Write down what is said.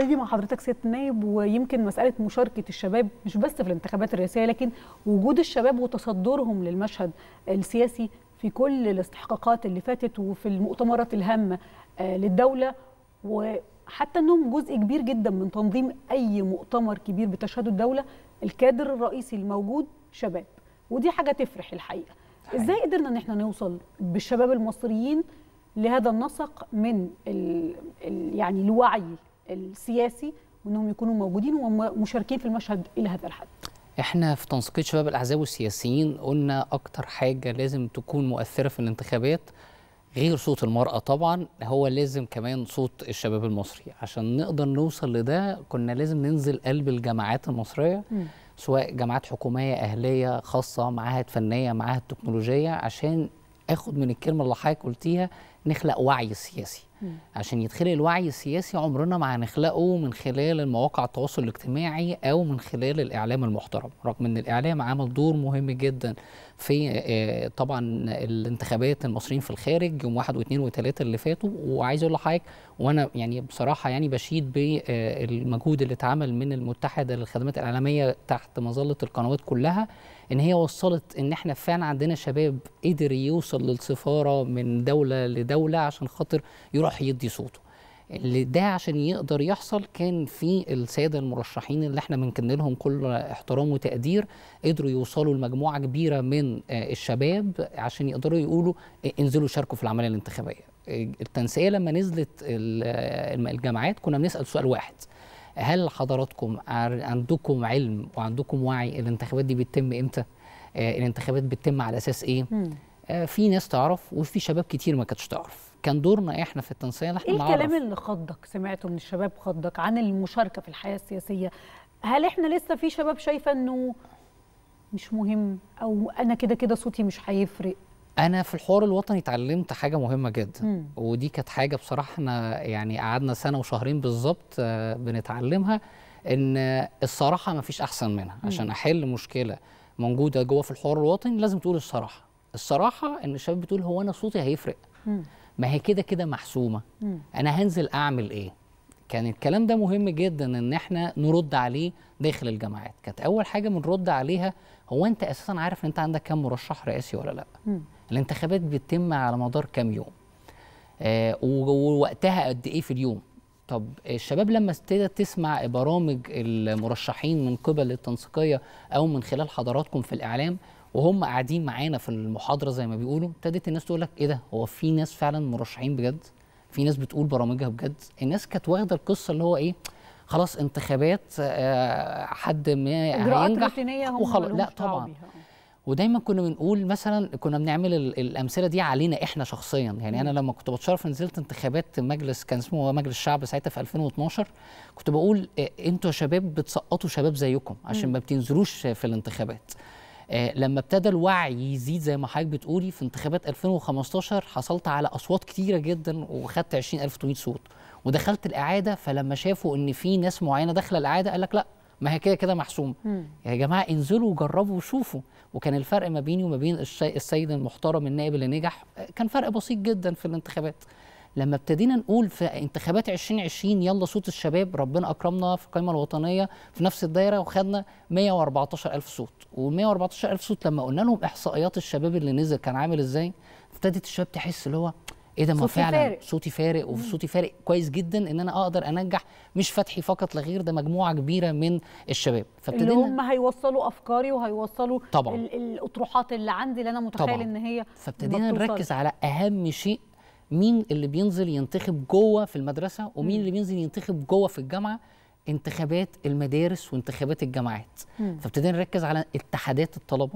ابتدي مع حضرتك سياده النائب ويمكن مساله مشاركه الشباب مش بس في الانتخابات الرئاسيه لكن وجود الشباب وتصدرهم للمشهد السياسي في كل الاستحقاقات اللي فاتت وفي المؤتمرات الهامه آه، للدوله وحتى انهم جزء كبير جدا من تنظيم اي مؤتمر كبير بتشهده الدوله الكادر الرئيسي الموجود شباب ودي حاجه تفرح الحقيقه حقيقة. ازاي قدرنا ان احنا نوصل بالشباب المصريين لهذا النسق من الـ ال... يعني الوعي السياسي وانهم يكونوا موجودين ومشاركين في المشهد الى هذا الحد احنا في تنسيقيه شباب الاحزاب والسياسيين قلنا اكتر حاجه لازم تكون مؤثره في الانتخابات غير صوت المرأة طبعا هو لازم كمان صوت الشباب المصري عشان نقدر نوصل لده كنا لازم ننزل قلب الجامعات المصرية م. سواء جامعات حكومية أهلية خاصة معاهد فنية معاهد تكنولوجية عشان اخد من الكلمة اللي حضرتك قلتيها نخلق وعي سياسي عشان يتخلق الوعي السياسي عمرنا ما هنخلقه من خلال المواقع التواصل الاجتماعي او من خلال الاعلام المحترم رغم ان الاعلام عمل دور مهم جدا في آه، طبعا الانتخابات المصريين في الخارج يوم واحد واثنين وثلاثه اللي فاتوا وعايز اقول لحضرتك وانا يعني بصراحه يعني بشيد بالمجهود آه، اللي اتعمل من المتحده للخدمات الاعلاميه تحت مظله القنوات كلها ان هي وصلت ان احنا فعلا عندنا شباب قدر يوصل للسفاره من دوله لدوله عشان خاطر يروح يدي صوته اللي ده عشان يقدر يحصل كان في الساده المرشحين اللي احنا بنكن لهم كل احترام وتقدير قدروا يوصلوا لمجموعه كبيره من آه، الشباب عشان يقدروا يقولوا آه، انزلوا شاركوا في العمليه الانتخابيه التنسيقيه لما نزلت آه، الجامعات كنا بنسال سؤال واحد هل حضراتكم عندكم علم وعندكم وعي الانتخابات دي بتتم امتى آه، الانتخابات بتتم على اساس ايه آه، في ناس تعرف وفي شباب كتير ما كانتش تعرف كان دورنا احنا في التنسيق احنا إيه نعرف ايه الكلام اللي خضك سمعته من الشباب خضك عن المشاركه في الحياه السياسيه هل احنا لسه في شباب شايفه انه مش مهم او انا كده كده صوتي مش هيفرق انا في الحوار الوطني اتعلمت حاجه مهمه جدا مم. ودي كانت حاجه بصراحه احنا يعني قعدنا سنه وشهرين بالظبط آه، بنتعلمها ان الصراحه ما فيش احسن منها مم. عشان احل مشكله موجوده جوه في الحوار الوطني لازم تقول الصراحه الصراحه ان الشباب بتقول هو انا صوتي هيفرق مم. ما هي كده كده محسومه مم. انا هنزل اعمل ايه كان الكلام ده مهم جدا ان احنا نرد عليه داخل الجامعات كانت اول حاجه بنرد عليها هو انت اساسا عارف ان انت عندك كام مرشح رئاسي ولا لا الانتخابات بتتم على مدار كام يوم آه ووقتها قد ايه في اليوم طب الشباب لما ابتدت تسمع برامج المرشحين من قبل التنسيقيه او من خلال حضراتكم في الاعلام وهم قاعدين معانا في المحاضره زي ما بيقولوا ابتدت الناس تقول لك ايه ده هو في ناس فعلا مرشحين بجد في ناس بتقول برامجها بجد الناس كانت واخده القصه اللي هو ايه خلاص انتخابات آه، حد ما هينجح وخلاص لا طبعا ودايما كنا بنقول مثلا كنا بنعمل الامثله دي علينا احنا شخصيا يعني انا لما كنت بتشرف نزلت انتخابات مجلس كان اسمه مجلس الشعب ساعتها في 2012 كنت بقول آه، انتوا يا شباب بتسقطوا شباب زيكم عشان ما بتنزلوش في الانتخابات آه، لما ابتدى الوعي يزيد زي ما حضرتك بتقولي في انتخابات 2015 حصلت على اصوات كتيره جدا وخدت 20800 صوت ودخلت الاعاده فلما شافوا ان في ناس معينه داخله الاعاده قال لك لا ما هي كده كده محسوم يا جماعه انزلوا وجربوا وشوفوا وكان الفرق ما بيني وما بين السيد المحترم النائب اللي نجح آه، كان فرق بسيط جدا في الانتخابات لما ابتدينا نقول في انتخابات 2020 يلا صوت الشباب ربنا اكرمنا في القائمه الوطنيه في نفس الدايره وخدنا 114000 صوت وال114000 صوت لما قلنا لهم احصائيات الشباب اللي نزل كان عامل ازاي ابتدت الشباب تحس اللي هو ايه ده ما فعلا فارق. صوتي فارق وصوتي فارق كويس جدا ان انا اقدر انجح مش فتحي فقط لا غير ده مجموعه كبيره من الشباب فابتدينا اللي هم هيوصلوا افكاري وهيوصلوا طبعا الاطروحات اللي عندي اللي انا متخيل طبعًا. ان هي فابتدينا نركز على اهم شيء مين اللي بينزل ينتخب جوه في المدرسه ومين اللي بينزل ينتخب جوه في الجامعه انتخابات المدارس وانتخابات الجامعات فابتدينا نركز على اتحادات الطلبه